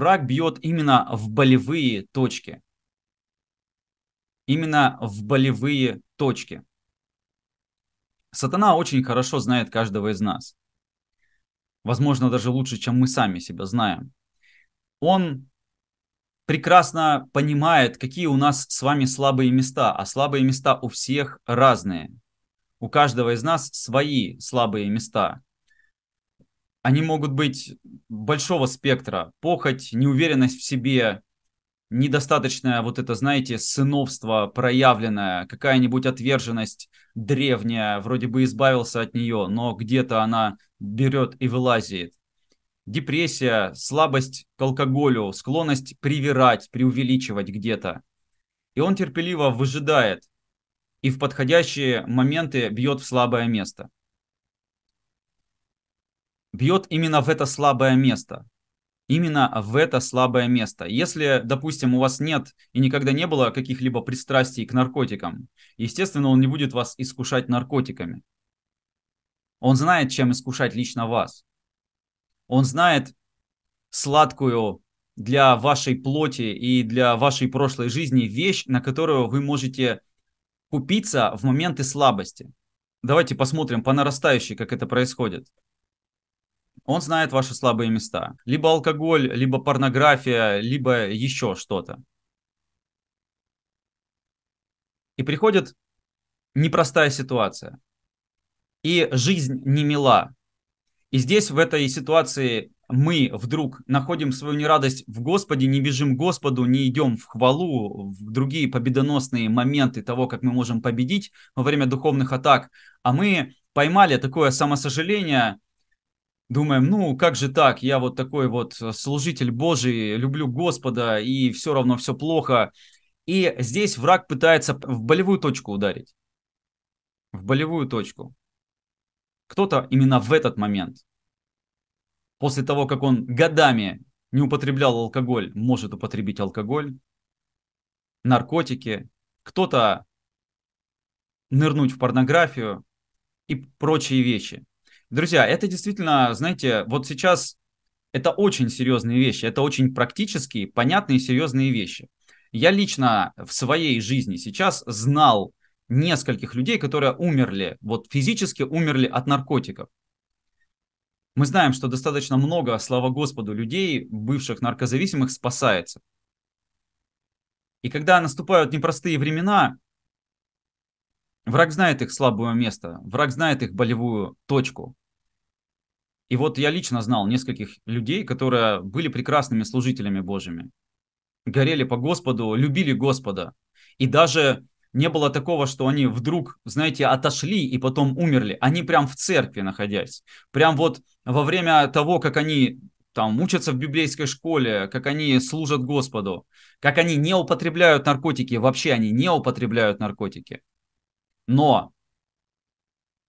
враг бьет именно в болевые точки. Именно в болевые точки. Сатана очень хорошо знает каждого из нас. Возможно, даже лучше, чем мы сами себя знаем. Он прекрасно понимает, какие у нас с вами слабые места, а слабые места у всех разные. У каждого из нас свои слабые места они могут быть большого спектра. Похоть, неуверенность в себе, недостаточное вот это, знаете, сыновство проявленное, какая-нибудь отверженность древняя, вроде бы избавился от нее, но где-то она берет и вылазит. Депрессия, слабость к алкоголю, склонность привирать, преувеличивать где-то. И он терпеливо выжидает и в подходящие моменты бьет в слабое место бьет именно в это слабое место. Именно в это слабое место. Если, допустим, у вас нет и никогда не было каких-либо пристрастий к наркотикам, естественно, он не будет вас искушать наркотиками. Он знает, чем искушать лично вас. Он знает сладкую для вашей плоти и для вашей прошлой жизни вещь, на которую вы можете купиться в моменты слабости. Давайте посмотрим по нарастающей, как это происходит. Он знает ваши слабые места. Либо алкоголь, либо порнография, либо еще что-то. И приходит непростая ситуация. И жизнь не мила. И здесь в этой ситуации мы вдруг находим свою нерадость в Господе, не бежим к Господу, не идем в хвалу, в другие победоносные моменты того, как мы можем победить во время духовных атак, а мы поймали такое самосожаление, Думаем, ну как же так, я вот такой вот э, служитель Божий, люблю Господа, и все равно все плохо. И здесь враг пытается в болевую точку ударить. В болевую точку. Кто-то именно в этот момент, после того, как он годами не употреблял алкоголь, может употребить алкоголь, наркотики, кто-то нырнуть в порнографию и прочие вещи. Друзья, это действительно, знаете, вот сейчас это очень серьезные вещи, это очень практические, понятные, серьезные вещи. Я лично в своей жизни сейчас знал нескольких людей, которые умерли, вот физически умерли от наркотиков. Мы знаем, что достаточно много, слава Господу, людей, бывших наркозависимых, спасается. И когда наступают непростые времена, враг знает их слабое место, враг знает их болевую точку. И вот я лично знал нескольких людей, которые были прекрасными служителями Божьими, горели по Господу, любили Господа. И даже не было такого, что они вдруг, знаете, отошли и потом умерли. Они прям в церкви находясь. Прям вот во время того, как они там учатся в библейской школе, как они служат Господу, как они не употребляют наркотики, вообще они не употребляют наркотики. Но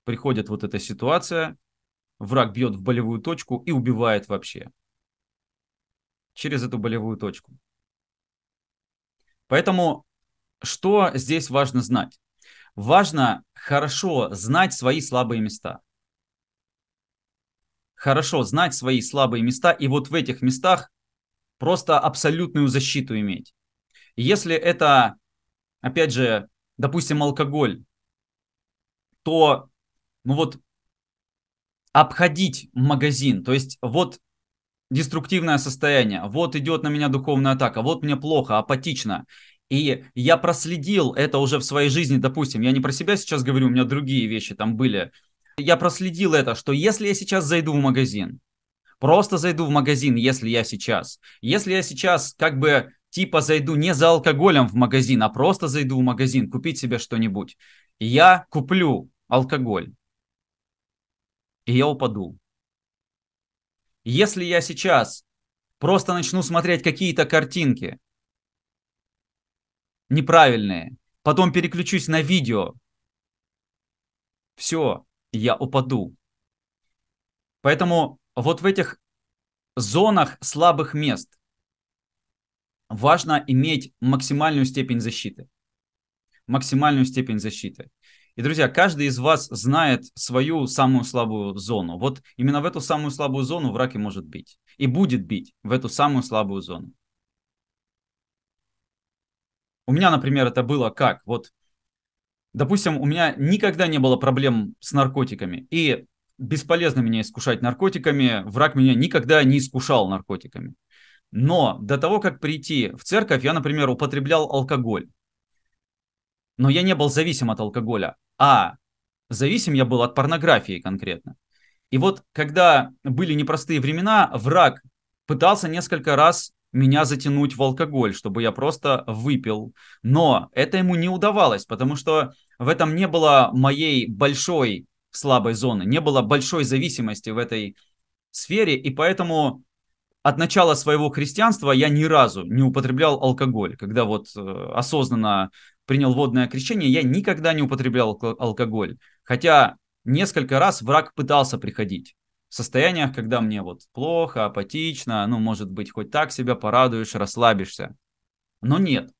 приходит вот эта ситуация, враг бьет в болевую точку и убивает вообще. Через эту болевую точку. Поэтому что здесь важно знать? Важно хорошо знать свои слабые места. Хорошо знать свои слабые места и вот в этих местах просто абсолютную защиту иметь. Если это, опять же, допустим, алкоголь, то, ну вот, обходить магазин. То есть вот деструктивное состояние, вот идет на меня духовная атака, вот мне плохо, апатично. И я проследил это уже в своей жизни, допустим, я не про себя сейчас говорю, у меня другие вещи там были. Я проследил это, что если я сейчас зайду в магазин, просто зайду в магазин, если я сейчас, если я сейчас как бы типа зайду не за алкоголем в магазин, а просто зайду в магазин купить себе что-нибудь, я куплю алкоголь и я упаду. Если я сейчас просто начну смотреть какие-то картинки неправильные, потом переключусь на видео, все, я упаду. Поэтому вот в этих зонах слабых мест важно иметь максимальную степень защиты. Максимальную степень защиты. И, друзья, каждый из вас знает свою самую слабую зону. Вот именно в эту самую слабую зону враг и может бить. И будет бить в эту самую слабую зону. У меня, например, это было как? Вот, допустим, у меня никогда не было проблем с наркотиками. И бесполезно меня искушать наркотиками. Враг меня никогда не искушал наркотиками. Но до того, как прийти в церковь, я, например, употреблял алкоголь но я не был зависим от алкоголя, а зависим я был от порнографии конкретно. И вот когда были непростые времена, враг пытался несколько раз меня затянуть в алкоголь, чтобы я просто выпил. Но это ему не удавалось, потому что в этом не было моей большой слабой зоны, не было большой зависимости в этой сфере, и поэтому от начала своего христианства я ни разу не употреблял алкоголь, когда вот э, осознанно принял водное крещение, я никогда не употреблял алкоголь. Хотя несколько раз враг пытался приходить. В состояниях, когда мне вот плохо, апатично, ну, может быть, хоть так себя порадуешь, расслабишься. Но нет.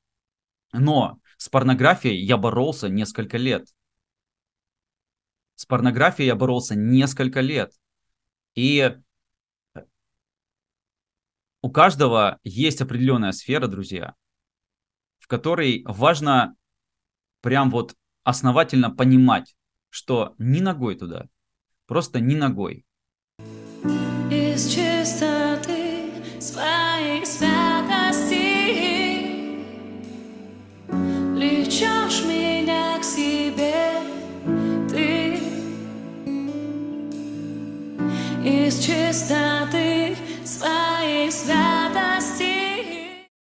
Но с порнографией я боролся несколько лет. С порнографией я боролся несколько лет. И у каждого есть определенная сфера, друзья, которой важно прям вот основательно понимать, что ни ногой туда, просто ни ногой. Из чистоты своей святости Лечешь меня к себе ты Из чистоты